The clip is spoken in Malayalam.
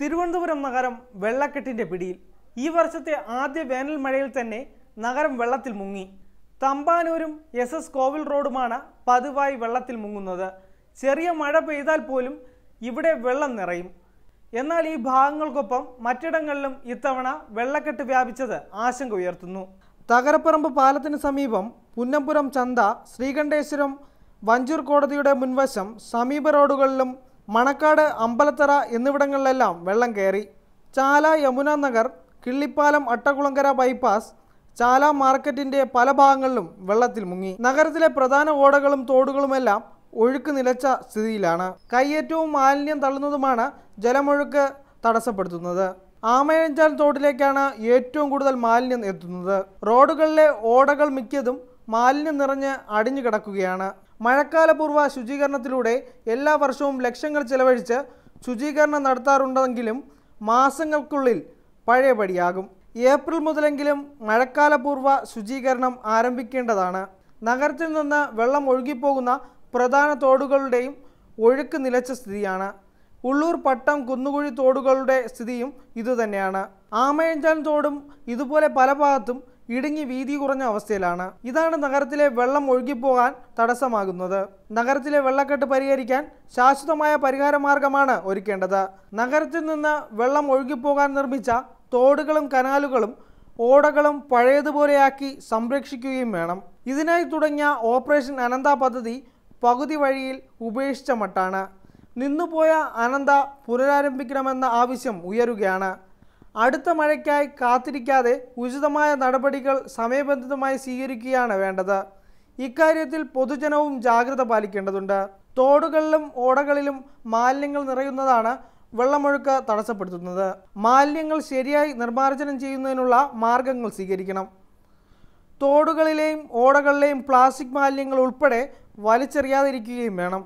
തിരുവനന്തപുരം നഗരം വെള്ളക്കെട്ടിൻ്റെ പിടിയിൽ ഈ വർഷത്തെ ആദ്യ വേനൽ മഴയിൽ തന്നെ നഗരം വെള്ളത്തിൽ മുങ്ങി തമ്പാനൂരും എസ് എസ് കോവിൽ റോഡുമാണ് പതിവായി വെള്ളത്തിൽ മുങ്ങുന്നത് ചെറിയ മഴ പെയ്താൽ പോലും ഇവിടെ വെള്ളം നിറയും എന്നാൽ ഈ ഭാഗങ്ങൾക്കൊപ്പം മറ്റിടങ്ങളിലും ഇത്തവണ വെള്ളക്കെട്ട് വ്യാപിച്ചത് ആശങ്ക ഉയർത്തുന്നു തകരപ്പറമ്പ് പാലത്തിന് സമീപം പുന്നമ്പുരം ചന്ത ശ്രീകണ്ഠേശ്വരം വഞ്ചൂർ കോടതിയുടെ മുൻവശം സമീപ റോഡുകളിലും മണക്കാട് അമ്പലത്തറ എന്നിവിടങ്ങളിലെല്ലാം വെള്ളം കയറി ചാല യമുന നഗർ കിള്ളിപ്പാലം അട്ടകുളങ്കര ബൈപ്പാസ് ചാല മാർക്കറ്റിന്റെ പല ഭാഗങ്ങളിലും വെള്ളത്തിൽ മുങ്ങി നഗരത്തിലെ പ്രധാന ഓടകളും തോടുകളുമെല്ലാം ഒഴുക്ക് നിലച്ച സ്ഥിതിയിലാണ് കയ്യേറ്റവും മാലിന്യം തള്ളുന്നതുമാണ് ജലമൊഴുക്ക് തടസ്സപ്പെടുത്തുന്നത് ആമയഞ്ചാൽ തോട്ടിലേക്കാണ് ഏറ്റവും കൂടുതൽ മാലിന്യം എത്തുന്നത് റോഡുകളിലെ ഓടകൾ മിക്കതും മാലിന്യം നിറഞ്ഞ് അടിഞ്ഞു കിടക്കുകയാണ് മഴക്കാലപൂർവ്വ ശുചീകരണത്തിലൂടെ എല്ലാ വർഷവും ലക്ഷങ്ങൾ ചെലവഴിച്ച് ശുചീകരണം നടത്താറുണ്ടെങ്കിലും മാസങ്ങൾക്കുള്ളിൽ പഴയപടിയാകും ഏപ്രിൽ മുതലെങ്കിലും മഴക്കാലപൂർവ്വ ശുചീകരണം ആരംഭിക്കേണ്ടതാണ് നഗരത്തിൽ നിന്ന് വെള്ളം ഒഴുകിപ്പോകുന്ന പ്രധാന തോടുകളുടെയും ഒഴുക്ക് നിലച്ച സ്ഥിതിയാണ് ഉള്ളൂർ പട്ടം കുന്നുകുഴി തോടുകളുടെ സ്ഥിതിയും ഇതുതന്നെയാണ് ആമയഞ്ചാൻ തോടും ഇതുപോലെ പല ഭാഗത്തും ഇടുങ്ങി വീതി കുറഞ്ഞ അവസ്ഥയിലാണ് ഇതാണ് നഗരത്തിലെ വെള്ളം ഒഴുകിപ്പോകാൻ തടസ്സമാകുന്നത് നഗരത്തിലെ വെള്ളക്കെട്ട് പരിഹരിക്കാൻ ശാശ്വതമായ മാർഗമാണ് ഒരുക്കേണ്ടത് നഗരത്തിൽ നിന്ന് വെള്ളം ഒഴുകിപ്പോകാൻ നിർമ്മിച്ച തോടുകളും കനാലുകളും ഓടകളും പഴയതുപോലെയാക്കി സംരക്ഷിക്കുകയും വേണം ഇതിനായി തുടങ്ങിയ ഓപ്പറേഷൻ അനന്ത പദ്ധതി പകുതി വഴിയിൽ ഉപേക്ഷിച്ച മട്ടാണ് നിന്നുപോയ അനന്ത പുനരാരംഭിക്കണമെന്ന ആവശ്യം ഉയരുകയാണ് അടുത്ത മഴയ്ക്കായി കാത്തിരിക്കാതെ ഉചിതമായ നടപടികൾ സമയബന്ധിതമായി സ്വീകരിക്കുകയാണ് വേണ്ടത് ഇക്കാര്യത്തിൽ പൊതുജനവും ജാഗ്രത പാലിക്കേണ്ടതുണ്ട് തോടുകളിലും ഓടകളിലും മാലിന്യങ്ങൾ നിറയുന്നതാണ് വെള്ളമൊഴുക്ക് തടസ്സപ്പെടുത്തുന്നത് മാലിന്യങ്ങൾ ശരിയായി നിർമ്മാർജ്ജനം ചെയ്യുന്നതിനുള്ള മാർഗങ്ങൾ സ്വീകരിക്കണം തോടുകളിലെയും ഓടകളിലെയും പ്ലാസ്റ്റിക് മാലിന്യങ്ങൾ ഉൾപ്പെടെ വലിച്ചെറിയാതിരിക്കുകയും വേണം